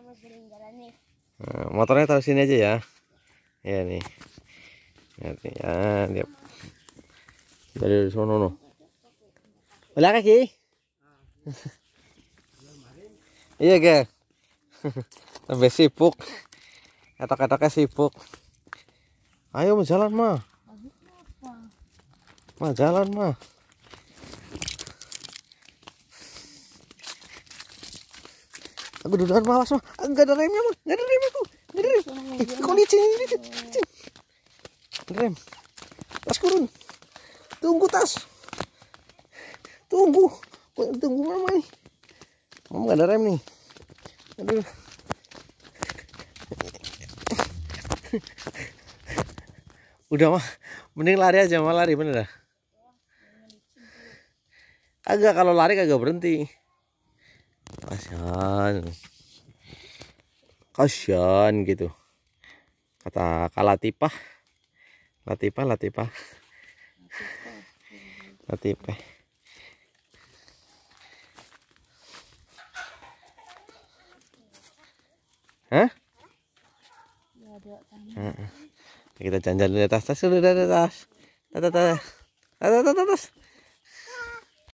Nah, motornya taruh sini aja ya. Ya nih. Lihat nih, ya, dia. Dari sono no. Ulah kaki. iya, Ge. tapi sibuk. Kata-katanya sibuk. Ayo jalan, mah. mah jalan, mah. gedudukan malas mah enggak ah, ada remnya mah enggak ada rem aku enggak ada rem eh, kok licin licin licin rem tas kurun tunggu tas tunggu tunggu mama nih mama oh, enggak ada rem nih aduh udah mah mending lari aja mah lari bener dah agak kalau lari kagak berhenti kasihan kasihan gitu kata kalatipah latipah latipah latipah Hah? Ya, kita janjian di atas ya, tas atas, di atas. Atas atas. Atas atas atas.